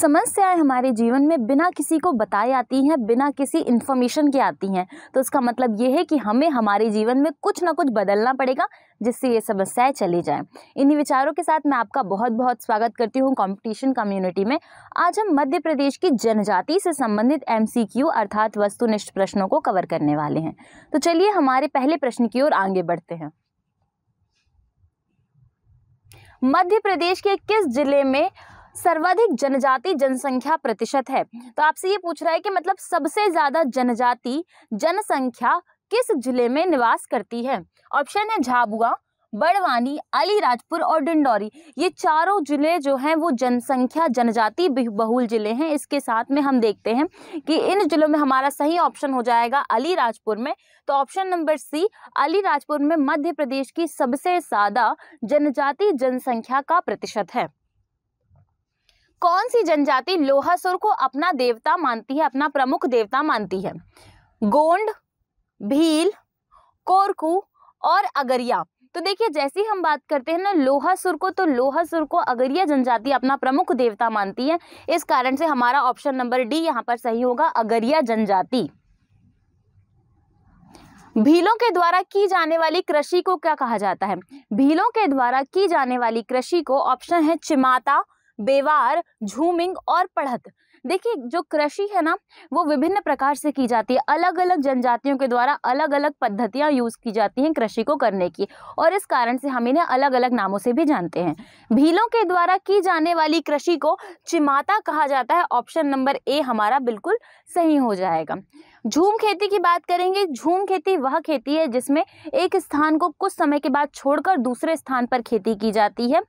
समस्याएं हमारे जीवन में बिना किसी को बताए आती हैं बिना किसी इन्फॉर्मेशन के आती हैं तो इसका मतलब ये है कि हमें हमारे जीवन में कुछ ना कुछ बदलना पड़ेगा जिससे ये समस्याएं चली जाएं इन्हीं विचारों के साथ मैं आपका बहुत बहुत स्वागत करती हूँ कंपटीशन कम्युनिटी में आज हम मध्य प्रदेश की जनजाति से संबंधित एमसीक्यू अर्थात वस्तुनिष्ठ प्रश्नों को कवर करने वाले हैं तो चलिए हमारे पहले प्रश्न की ओर आगे बढ़ते हैं मध्य प्रदेश के किस जिले में सर्वाधिक जनजाति जनसंख्या प्रतिशत है तो आपसे ये पूछ रहा है कि मतलब सबसे ज़्यादा जनजाति जनसंख्या किस जिले में निवास करती है ऑप्शन है झाबुआ बड़वानी अलीराजपुर और डिंडौरी ये चारों जिले जो हैं वो जनसंख्या जनजाति बहुल जिले हैं इसके साथ में हम देखते हैं कि इन जिलों में हमारा सही ऑप्शन हो जाएगा अलीराजपुर में तो ऑप्शन नंबर सी अलीराजपुर में मध्य प्रदेश की सबसे ज़्यादा जनजाति जनसंख्या का प्रतिशत है कौन सी जनजाति लोहासुर को अपना देवता मानती है अपना प्रमुख देवता मानती है गोंड भील कोरकू और अगरिया तो देखिए जैसी हम बात करते हैं ना लोहासुर को तो लोहासुर को अगरिया जनजाति अपना प्रमुख देवता मानती है इस कारण से हमारा ऑप्शन नंबर डी यहाँ पर सही होगा अगरिया जनजाति भीलों के द्वारा की जाने वाली कृषि को क्या कहा जाता है भीलों के द्वारा की जाने वाली कृषि को ऑप्शन है चिमाता बेवार झूमिंग और पढ़त देखिए जो कृषि है ना वो विभिन्न प्रकार से की जाती है अलग अलग जनजातियों के द्वारा अलग अलग पद्धतियाँ यूज़ की जाती हैं कृषि को करने की और इस कारण से हम इन्हें अलग अलग नामों से भी जानते हैं भीलों के द्वारा की जाने वाली कृषि को चिमाता कहा जाता है ऑप्शन नंबर ए हमारा बिल्कुल सही हो जाएगा झूम खेती की बात करेंगे झूम खेती वह खेती है जिसमें एक स्थान को कुछ समय के बाद छोड़कर दूसरे स्थान पर खेती की जाती है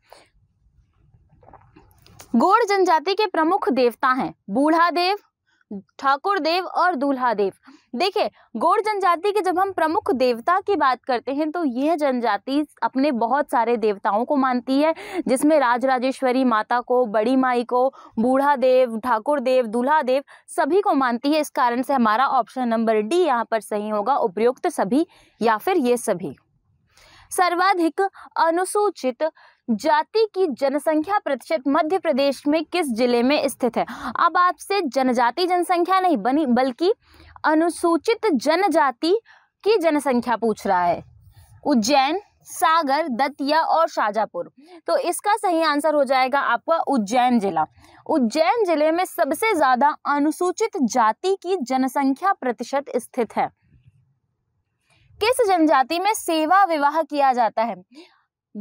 गोड़ जनजाति के प्रमुख देवता हैं बूढ़ा देव ठाकुर देव और दूल्हा देव देखिये गोड़ जनजाति के जब हम प्रमुख देवता की बात करते हैं तो यह जनजाति अपने बहुत सारे देवताओं को मानती है जिसमें राज राजेश्वरी माता को बड़ी माई को बूढ़ा देव ठाकुर देव दूल्हा देव सभी को मानती है इस कारण से हमारा ऑप्शन नंबर डी यहाँ पर सही होगा उपयुक्त सभी या फिर ये सभी सर्वाधिक अनुसूचित जाति की जनसंख्या प्रतिशत मध्य प्रदेश में किस जिले में स्थित है अब आपसे जनजाति जनसंख्या नहीं बनी बल्कि अनुसूचित जनजाति की जनसंख्या पूछ रहा है उज्जैन सागर दतिया और शाजापुर तो इसका सही आंसर हो जाएगा आपका उज्जैन जिला उज्जैन जिले में सबसे ज्यादा अनुसूचित जाति की जनसंख्या प्रतिशत स्थित है किस जनजाति में सेवा विवाह किया जाता है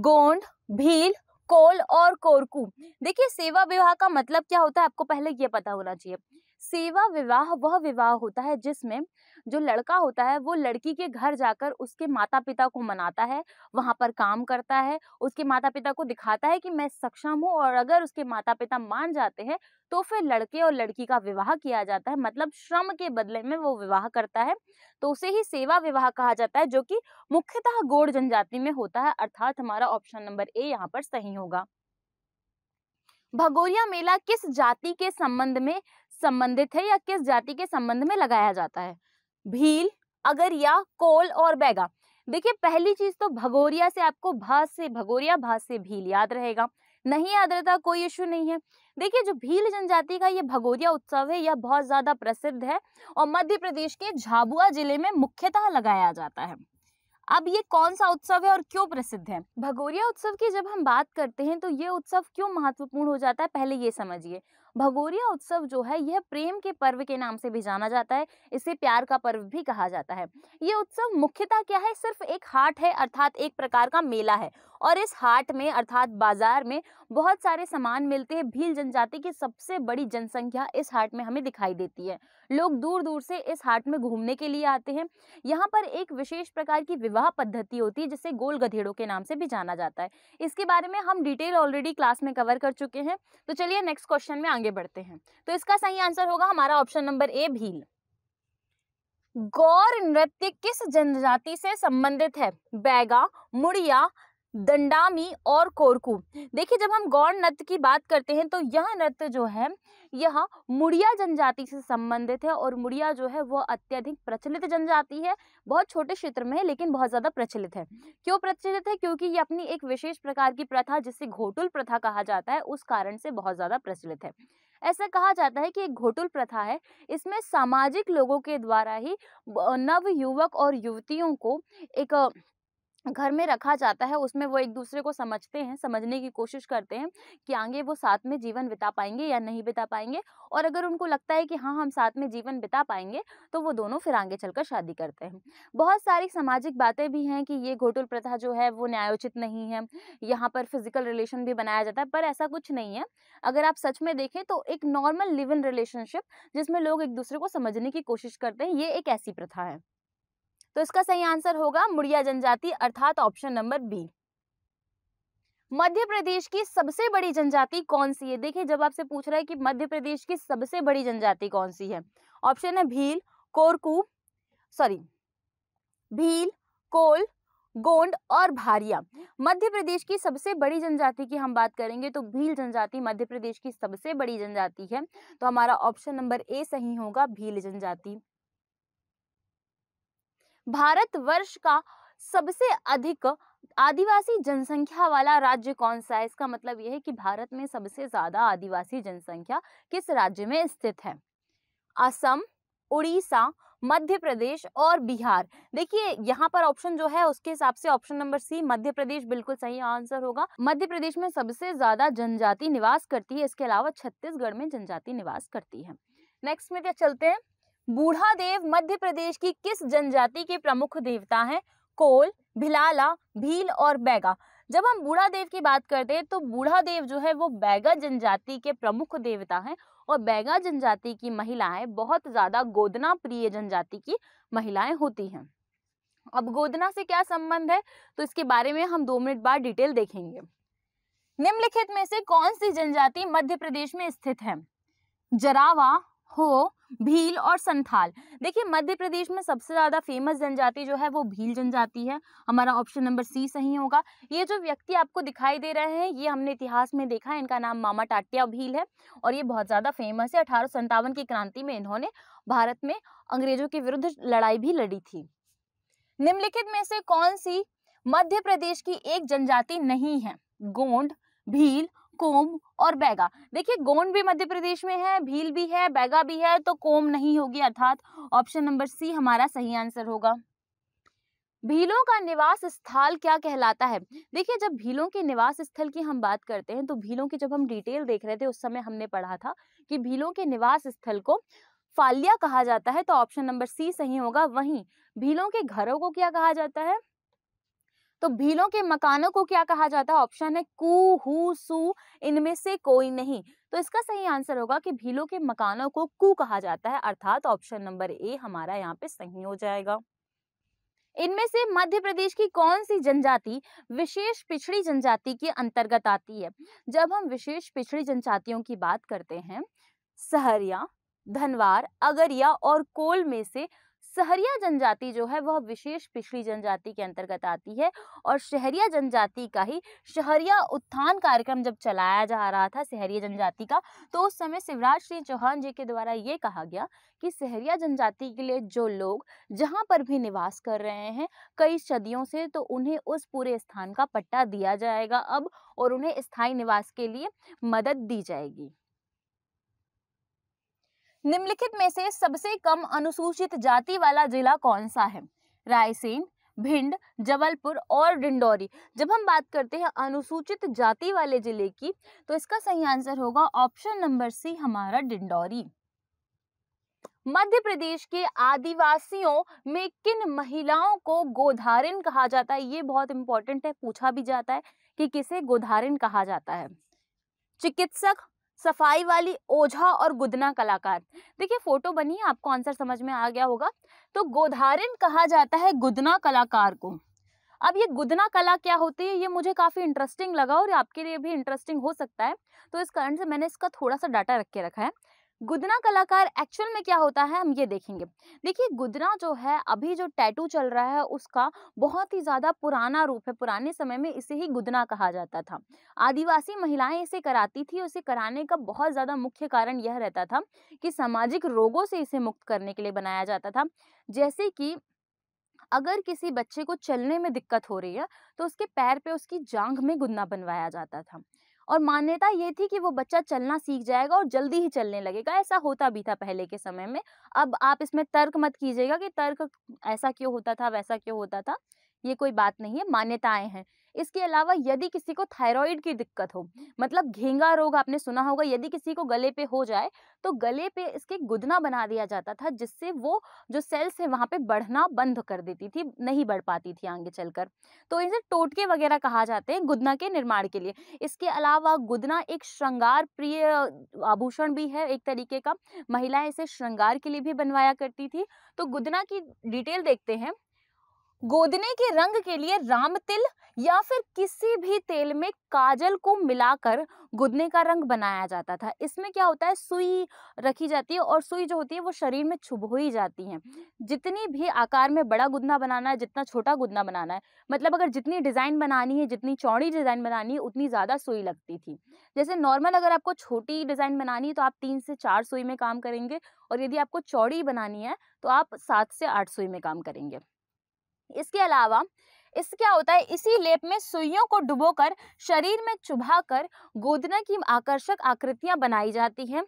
गोंड भील कोल और कोरकू देखिए सेवा विवाह का मतलब क्या होता है आपको पहले ये पता होना चाहिए सेवा विवाह वह विवाह होता है जिसमें जो लड़का होता है वो लड़की के घर जाकर उसके माता पिता को मनाता है वहाँ पर काम करता है उसके माता पिता को दिखाता है कि मैं सक्षम हूँ और अगर उसके माता पिता मान जाते हैं तो फिर लड़के और लड़की का विवाह किया जाता है मतलब श्रम के बदले में वो विवाह करता है तो उसे ही सेवा विवाह कहा जाता है जो कि मुख्यतः गोड़ जनजाति में होता है अर्थात हमारा ऑप्शन नंबर ए यहाँ पर सही होगा भगोरिया मेला किस जाति के संबंध में संबंधित है या किस जाति के संबंध में लगाया जाता है भील अगरिया कोल और बैगा देखिए पहली चीज तो भगोरिया से आपको भास से भगोरिया भास से भील याद रहेगा नहीं याद रहता कोई इश्यू नहीं है देखिए जो भील जनजाति का ये भगोरिया उत्सव है यह बहुत ज़्यादा प्रसिद्ध है और मध्य प्रदेश के झाबुआ जिले में मुख्यतः लगाया जाता है अब ये कौन सा उत्सव है और क्यों प्रसिद्ध है भगोरिया उत्सव की जब हम बात करते हैं तो ये उत्सव क्यों महत्वपूर्ण हो जाता है पहले ये समझिए भगोरिया उत्सव जो है यह प्रेम के पर्व के नाम से भी जाना जाता है इसे प्यार का पर्व भी कहा जाता है यह उत्सव मुख्यतः क्या है सिर्फ एक हाट है अर्थात एक प्रकार का मेला है और इस हाट में अर्थात बाजार में बहुत सारे सामान मिलते हैं भील जनजाति की सबसे बड़ी जनसंख्या इस हाट में हमें दिखाई देती है लोग दूर दूर से इस हाट में घूमने के लिए आते हैं यहाँ पर एक विशेष प्रकार की विवाह पद्धति होती है जिसे गोल गधेड़ों के नाम से भी जाना जाता है इसके बारे में हम डिटेल ऑलरेडी क्लास में कवर कर चुके हैं तो चलिए नेक्स्ट क्वेश्चन में आगे बढ़ते हैं तो इसका सही आंसर होगा हमारा option number A Bhil Gaur नृत्य किस जनजाति से संबंधित है बैगा मुड़िया दंडामी और कोरकू देखिए जब हम गौड़ नृत्य की बात करते हैं तो यह नृत्य जो है यह मुड़िया जनजाति से संबंधित है और मुड़िया जो है वह अत्यधिक प्रचलित जनजाति है बहुत छोटे क्षेत्र में है लेकिन बहुत ज़्यादा प्रचलित है क्यों प्रचलित है क्योंकि ये अपनी एक विशेष प्रकार की प्रथा जिसे घोटुल प्रथा कहा जाता है उस कारण से बहुत ज़्यादा प्रचलित है ऐसा कहा जाता है कि एक घोटुल प्रथा है इसमें सामाजिक लोगों के द्वारा ही नव युवक और युवतियों को एक घर में रखा जाता है उसमें वो एक दूसरे को समझते हैं समझने की कोशिश करते हैं कि आगे वो साथ में जीवन बिता पाएंगे या नहीं बिता पाएंगे और अगर उनको लगता है कि हाँ हम साथ में जीवन बिता पाएंगे तो वो दोनों फिर आगे चलकर शादी करते हैं बहुत सारी सामाजिक बातें भी हैं कि ये घोटुल प्रथा जो है वो न्यायोचित नहीं है यहाँ पर फिजिकल रिलेशन भी बनाया जाता है पर ऐसा कुछ नहीं है अगर आप सच में देखें तो एक नॉर्मल लिव इन रिलेशनशिप जिसमें लोग एक दूसरे को समझने की कोशिश करते हैं ये एक ऐसी प्रथा है तो इसका सही आंसर होगा मुड़िया जनजाति अर्थात option number B Madhya Pradesh की सबसे बड़ी जनजाति कौन सी है देखिए जब आपसे पूछ रहा है कि मध्य प्रदेश की सबसे बड़ी जनजाति कौन सी है ऑप्शन है भील कोरकू सॉरी भील कोल गोंड और भारिया मध्य प्रदेश की सबसे बड़ी जनजाति की हम बात करेंगे तो भील जनजाति मध्य प्रदेश की सबसे बड़ी जनजाति है तो हमारा ऑप्शन नंबर ए सही होगा भील जनजाति भारत वर्ष का सबसे अधिक आदिवासी जनसंख्या वाला राज्य कौन सा है इसका मतलब यह है कि भारत में सबसे ज्यादा आदिवासी जनसंख्या किस राज्य में स्थित है असम उड़ीसा मध्य प्रदेश और बिहार देखिए यहाँ पर ऑप्शन जो है उसके हिसाब से ऑप्शन नंबर सी मध्य प्रदेश बिल्कुल सही आंसर होगा मध्य प्रदेश में सबसे ज्यादा जनजाति निवास करती है इसके अलावा छत्तीसगढ़ में जनजाति निवास करती है नेक्स्ट में क्या चलते हैं बूढ़ा देव मध्य प्रदेश की किस जनजाति के प्रमुख देवता हैं कोल भिलाला भील और बैगा जब हम बूढ़ा देव की बात करते हैं तो बूढ़ा देव जो है वो बैगा जनजाति के प्रमुख देवता हैं और बैगा जनजाति की महिलाएं बहुत ज़्यादा गोदना प्रिय जनजाति की महिलाएं होती हैं अब गोदना से क्या संबंध है तो इसके बारे में हम दो मिनट बाद डिटेल देखेंगे निम्नलिखित में से कौन सी जनजाति मध्य प्रदेश में स्थित है जरावा हो भील और संथाल देखिए मध्य प्रदेश में सबसे ज़्यादा फेमस जनजाति जो है वो भील जनजाति है हमारा ऑप्शन नंबर सी सही होगा ये जो व्यक्ति आपको दिखाई दे रहे हैं ये हमने इतिहास में देखा है इनका नाम मामा टाटिया भील है और ये बहुत ज़्यादा फेमस है अठारह की क्रांति में इन्होंने भारत में अंग्रेजों के विरुद्ध लड़ाई भी लड़ी थी निम्नलिखित में से कौन सी मध्य प्रदेश की एक जनजाति नहीं है गोंड भील कोम और बैगा देखिए गोंड भी मध्य प्रदेश में है भील भी है बैगा भी है तो कोम नहीं होगी अर्थात ऑप्शन नंबर सी हमारा सही आंसर होगा भीलों का निवास स्थल क्या कहलाता है देखिए जब भीलों के निवास स्थल की हम बात करते हैं तो भीलों की जब हम डिटेल देख रहे थे उस समय हमने पढ़ा था कि भीलों के निवास स्थल को फालिया कहा जाता है तो ऑप्शन नंबर सी सही होगा वहीं भीलों के घरों को क्या कहा जाता है तो भीलों के मकानों को क्या कहा जाता है ऑप्शन है कू हु सू इनमें से कोई नहीं तो इसका सही आंसर होगा कि भीलों के मकानों को कू कहा जाता है अर्थात ऑप्शन नंबर ए हमारा यहाँ पे सही हो जाएगा इनमें से मध्य प्रदेश की कौन सी जनजाति विशेष पिछड़ी जनजाति के अंतर्गत आती है जब हम विशेष पिछड़ी जनजातियों की बात करते हैं सहरिया धनवार अगरिया और कोल में से सहरिया जनजाति जो है वह विशेष पिछड़ी जनजाति के अंतर्गत आती है और शहरिया जनजाति का ही शहरिया उत्थान कार्यक्रम जब चलाया जा रहा था शहरिया जनजाति का तो उस समय शिवराज सिंह चौहान जी के द्वारा ये कहा गया कि शहरिया जनजाति के लिए जो लोग जहाँ पर भी निवास कर रहे हैं कई सदियों से तो उन्हें उस पूरे स्थान का पट्टा दिया जाएगा अब और उन्हें स्थायी निवास के लिए मदद दी जाएगी निम्नलिखित में से सबसे कम अनुसूचित जाति वाला जिला कौन सा है रायसेन भिंड जबलपुर और डिंडोरी जब हम बात करते हैं अनुसूचित जाति वाले जिले की तो इसका सही आंसर होगा ऑप्शन नंबर सी हमारा डिंडोरी मध्य प्रदेश के आदिवासियों में किन महिलाओं को गोधारिन कहा जाता है ये बहुत इंपॉर्टेंट है पूछा भी जाता है कि किसे गोधारिन कहा जाता है चिकित्सक सफाई वाली ओझा और गुदना कलाकार देखिए फोटो बनी है आपको आंसर समझ में आ गया होगा तो गोधारिन कहा जाता है गुदना कलाकार को अब ये गुदना कला क्या होती है ये मुझे काफ़ी इंटरेस्टिंग लगा और आपके लिए भी इंटरेस्टिंग हो सकता है तो इस कारण से मैंने इसका थोड़ा सा डाटा रख के रखा है गुदना कलाकार एक्चुअल में क्या होता है हम ये देखेंगे देखिए गुदना जो है अभी जो टैटू चल रहा है उसका बहुत ही ज़्यादा पुराना रूप है पुराने समय में इसे ही गुदना कहा जाता था आदिवासी महिलाएं इसे कराती थी उसे कराने का बहुत ज़्यादा मुख्य कारण यह रहता था कि सामाजिक रोगों से इसे मुक्त करने के लिए बनाया जाता था जैसे कि अगर किसी बच्चे को चलने में दिक्कत हो रही है तो उसके पैर पे उसकी जांघ में गुदना बनवाया जाता था और मान्यता ये थी कि वो बच्चा चलना सीख जाएगा और जल्दी ही चलने लगेगा ऐसा होता भी था पहले के समय में अब आप इसमें तर्क मत कीजिएगा कि तर्क ऐसा क्यों होता था वैसा क्यों होता था ये कोई बात नहीं है मान्यताएं हैं इसके अलावा यदि किसी को थायराइड की दिक्कत हो मतलब घेंगा रोग आपने सुना होगा यदि किसी को गले पे हो जाए तो गले पे इसके गुदना बना दिया जाता था जिससे वो जो सेल्स है वहाँ पे बढ़ना बंद कर देती थी नहीं बढ़ पाती थी आगे चलकर तो इसे टोटके वगैरह कहा जाते हैं गुदना के निर्माण के लिए इसके अलावा गुदना एक श्रृंगार प्रिय आभूषण भी है एक तरीके का महिलाएं इसे श्रृंगार के लिए भी बनवाया करती थी तो गुदना की डिटेल देखते हैं गोदने के रंग के लिए राम तिल या फिर किसी भी तेल में काजल को मिलाकर गुदने का रंग बनाया जाता था इसमें क्या होता है सुई रखी जाती है और सुई जो होती है वो शरीर में हो ही जाती है जितनी भी आकार में बड़ा गुदना बनाना है जितना छोटा गुदना बनाना है मतलब अगर जितनी डिज़ाइन बनानी है जितनी चौड़ी डिज़ाइन बनानी है उतनी ज़्यादा सुई लगती थी जैसे नॉर्मल अगर आपको छोटी डिज़ाइन बनानी है तो आप तीन से चार सुई में काम करेंगे और यदि आपको चौड़ी बनानी है तो आप सात से आठ सुई में काम करेंगे इसके अलावा इस क्या होता है इसी लेप में सुइयों को डुबोकर शरीर में चुभाकर गोदना की आकर्षक आकृतियां बनाई जाती हैं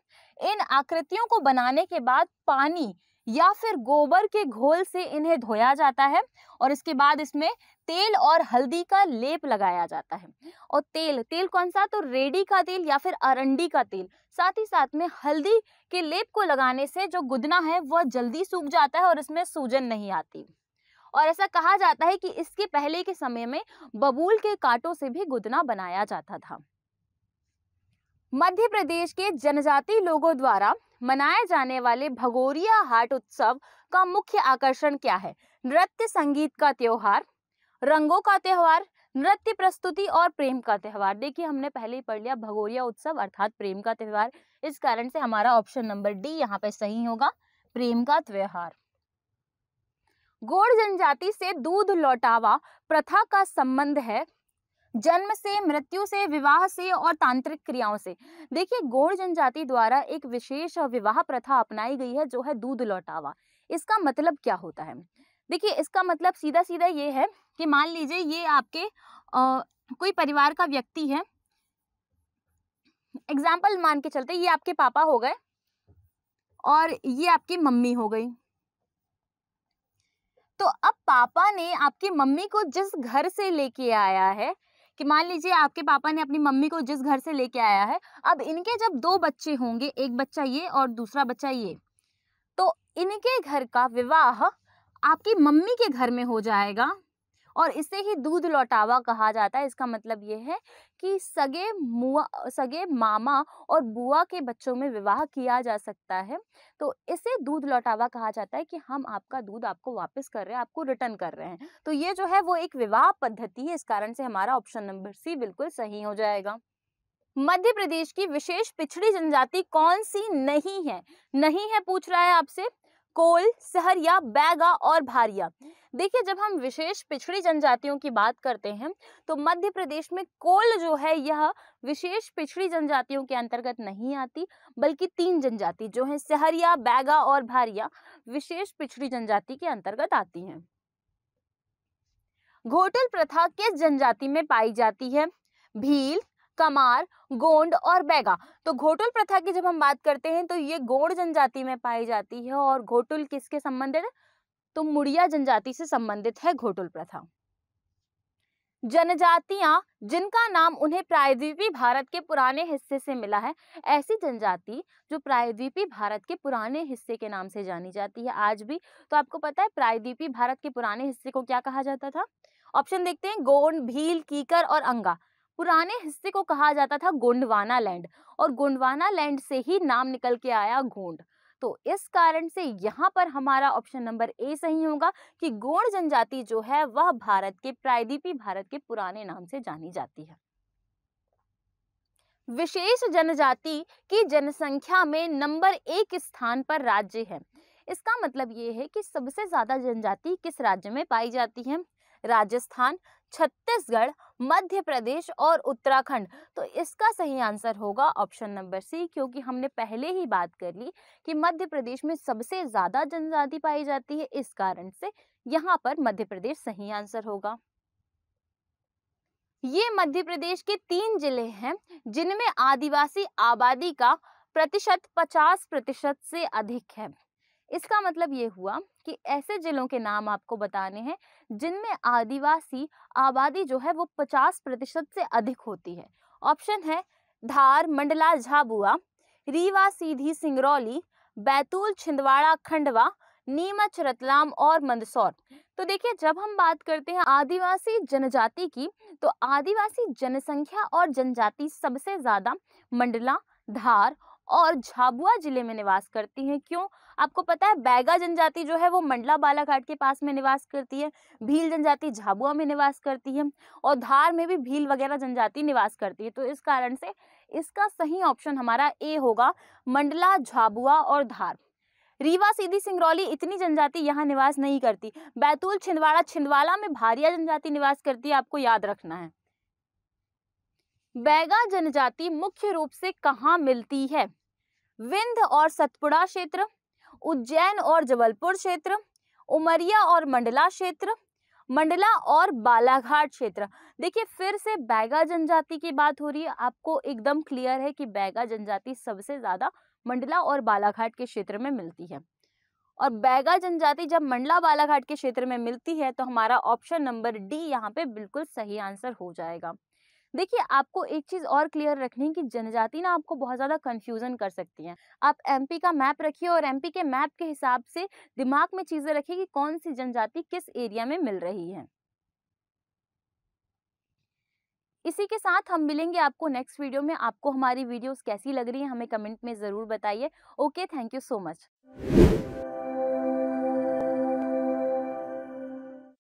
इन आकृतियों को बनाने के बाद पानी या फिर गोबर के घोल से इन्हें धोया जाता है और इसके बाद इसमें तेल और हल्दी का लेप लगाया जाता है और तेल तेल कौन सा तो रेडी का तेल या फिर अरंडी का तेल साथ ही साथ में हल्दी के लेप को लगाने से जो गुदना है वह जल्दी सूख जाता है और इसमें सूजन नहीं आती और ऐसा कहा जाता है कि इसके पहले के समय में बबूल के कांटों से भी गुदना बनाया जाता था मध्य प्रदेश के जनजाति लोगों द्वारा मनाए जाने वाले भगोरिया हाट उत्सव का मुख्य आकर्षण क्या है नृत्य संगीत का त्योहार रंगों का त्योहार नृत्य प्रस्तुति और प्रेम का त्यौहार देखिए हमने पहले ही पढ़ लिया भगोरिया उत्सव अर्थात प्रेम का त्यौहार इस कारण से हमारा ऑप्शन नंबर डी यहाँ पे सही होगा प्रेम का त्यौहार गोड़ जनजाति से दूध लौटावा प्रथा का संबंध है जन्म से मृत्यु से विवाह से और तांत्रिक क्रियाओं से देखिए गोड़ जनजाति द्वारा एक विशेष विवाह प्रथा अपनाई गई है जो है दूध लौटावा इसका मतलब क्या होता है देखिए इसका मतलब सीधा सीधा ये है कि मान लीजिए ये आपके आ, कोई परिवार का व्यक्ति है एग्जाम्पल मान के चलते ये आपके पापा हो गए और ये आपकी मम्मी हो गई तो अब पापा ने आपकी मम्मी को जिस घर से लेके आया है कि मान लीजिए आपके पापा ने अपनी मम्मी को जिस घर से लेके आया है अब इनके जब दो बच्चे होंगे एक बच्चा ये और दूसरा बच्चा ये तो इनके घर का विवाह आपकी मम्मी के घर में हो जाएगा और इसे ही दूध लौटावा कहा जाता है इसका मतलब ये है कि सगे मुआ सगे मामा और बुआ के बच्चों में विवाह किया जा सकता है तो इसे दूध लौटावा कहा जाता है कि हम आपका दूध आपको वापस कर रहे हैं आपको रिटर्न कर रहे हैं तो ये जो है वो एक विवाह पद्धति है इस कारण से हमारा ऑप्शन नंबर सी बिल्कुल सही हो जाएगा मध्य प्रदेश की विशेष पिछड़ी जनजाति कौन सी नहीं है नहीं है पूछ रहा है आपसे कोल सहरिया बैगा और भारिया देखिए जब हम विशेष पिछड़ी जनजातियों की बात करते हैं तो मध्य प्रदेश में कोल जो है यह विशेष पिछड़ी जनजातियों के अंतर्गत नहीं आती बल्कि तीन जनजाति जो है सहरिया बैगा और भारिया विशेष पिछड़ी जनजाति के अंतर्गत आती हैं घोटल प्रथा किस जनजाति में पाई जाती है भील कमार गोंड और बैगा तो घोटुल प्रथा की जब हम बात करते हैं तो ये गोंड जनजाति में पाई जाती है और घोटुल किसके संबंधित है तो मुड़िया जनजाति से संबंधित है घोटुल प्रथा जनजातियां जिनका नाम उन्हें प्रायद्वीपी भारत के पुराने हिस्से से मिला है ऐसी जनजाति जो प्रायद्वीपी भारत के पुराने हिस्से के नाम से जानी जाती है आज भी तो आपको पता है प्रायद्वीपी भारत के पुराने हिस्से को क्या कहा जाता था ऑप्शन देखते हैं गोंड भील कीकर और अंगा पुराने हिस्से को कहा जाता था गोंडवाना लैंड और गोंडवाना लैंड से ही नाम निकल के आया गोंड तो इस कारण से यहाँ पर हमारा ऑप्शन नंबर ए सही होगा कि गोंड जनजाति जो है वह भारत के प्रायद्वीपी भारत के पुराने नाम से जानी जाती है विशेष जनजाति की जनसंख्या में नंबर एक स्थान पर राज्य है इसका मतलब ये है कि सबसे ज़्यादा जनजाति किस राज्य में पाई जाती है राजस्थान छत्तीसगढ़ मध्य प्रदेश और उत्तराखंड तो इसका सही आंसर होगा ऑप्शन नंबर सी क्योंकि हमने पहले ही बात कर ली कि मध्य प्रदेश में सबसे ज़्यादा जनजाति पाई जाती है इस कारण से यहाँ पर मध्य प्रदेश सही आंसर होगा ये मध्य प्रदेश के तीन जिले हैं जिनमें आदिवासी आबादी का प्रतिशत 50 प्रतिशत से अधिक है इसका मतलब ये हुआ कि ऐसे जिलों के नाम आपको बताने हैं जिनमें आदिवासी आबादी जो है वो 50 प्रतिशत से अधिक होती है ऑप्शन है धार मंडला झाबुआ रीवा सीधी सिंगरौली बैतूल छिंदवाड़ा खंडवा नीमच रतलाम और मंदसौर तो देखिए जब हम बात करते हैं आदिवासी जनजाति की तो आदिवासी जनसंख्या और जनजाति सबसे ज़्यादा मंडला धार और झाबुआ जिले में निवास करती हैं क्यों आपको पता है बैगा जनजाति जो है वो मंडला बालाघाट के पास में निवास करती है भील जनजाति झाबुआ में निवास करती है और धार में भी भील वगैरह जनजाति निवास करती है तो इस कारण से इसका सही ऑप्शन हमारा ए होगा मंडला झाबुआ और धार रीवा सीधी सिंगरौली इतनी जनजाति यहाँ निवास नहीं करती बैतूल छिंदवाड़ा छिंदवाला में भारिया जनजाति निवास करती है आपको याद रखना है बैगा जनजाति मुख्य रूप से कहाँ मिलती है विंध्य और सतपुड़ा क्षेत्र उज्जैन और जबलपुर क्षेत्र उमरिया और मंडला क्षेत्र मंडला और बालाघाट क्षेत्र देखिए फिर से बैगा जनजाति की बात हो रही है आपको एकदम क्लियर है कि बैगा जनजाति सबसे ज़्यादा मंडला और बालाघाट के क्षेत्र में मिलती है और बैगा जनजाति जब मंडला बालाघाट के क्षेत्र में मिलती है तो हमारा ऑप्शन नंबर डी यहाँ पे बिल्कुल सही आंसर हो जाएगा देखिए आपको एक चीज और क्लियर रखनी है कि जनजाति ना आपको बहुत ज्यादा कंफ्यूजन कर सकती है आप एमपी का मैप रखिए और एमपी के मैप के हिसाब से दिमाग में चीजें रखिए कि कौन सी जनजाति किस एरिया में मिल रही है इसी के साथ हम मिलेंगे आपको नेक्स्ट वीडियो में आपको हमारी वीडियोस कैसी लग रही है हमें कमेंट में ज़रूर बताइए okay thank you so much